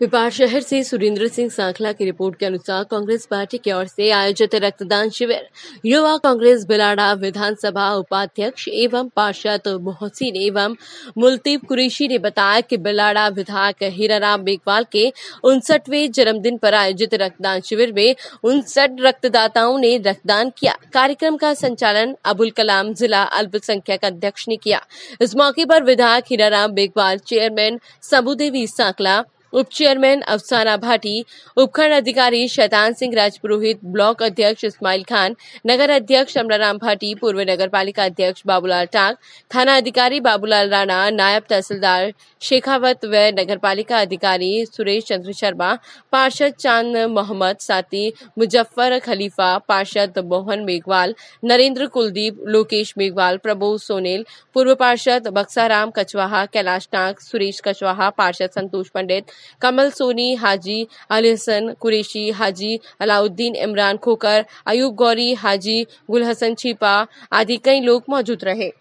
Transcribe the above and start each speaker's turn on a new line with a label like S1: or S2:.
S1: व्यापार शहर से सुरेंद्र सिंह सांखला की रिपोर्ट के अनुसार कांग्रेस पार्टी की ओर से आयोजित रक्तदान शिविर युवा कांग्रेस बिलाड़ा विधानसभा उपाध्यक्ष एवं पार्षद मोहसिन एवं मुलतीब कुरेशी ने बताया कि बिलाड़ा विधायक हीराराम मेघवाल के उनसठवें जन्मदिन पर आयोजित रक्तदान शिविर में उनसठ रक्तदाताओं ने रक्तदान किया कार्यक्रम का संचालन अबुल कलाम जिला अल्पसंख्यक अध्यक्ष ने किया इस मौके पर विधायक हीराराम मेघवाल चेयरमैन सबूदेवी सांखला उप चेयरमैन अफसाना भाटी उपखंड अधिकारी शैतान सिंह राजपुरोहित ब्लॉक अध्यक्ष इस्माइल खान नगर अध्यक्ष अमराराम भाटी पूर्व नगर पालिका अध्यक्ष बाबूलाल टाक थाना अधिकारी बाबूलाल राणा नायब तहसीलदार शेखावत व नगर पालिका अधिकारी सुरेश चंद्र शर्मा पार्षद चांद मोहम्मद साथी मुजफ्फर खलीफा पार्षद मोहन मेघवाल नरेंद्र कुलदीप लोकेश मेघवाल प्रबोध सोनेल पूर्व पार्षद बक्साराम कचवाहा कैलाश टाक सुरेश कचवाहा पार्षद संतोष पंडित कमल सोनी हाजी अलहसन कुरेशी हाजी अलाउद्दीन इमरान खोकर अयूब गौरी हाजी गुल हसन छिपा आदि कई लोग मौजूद रहे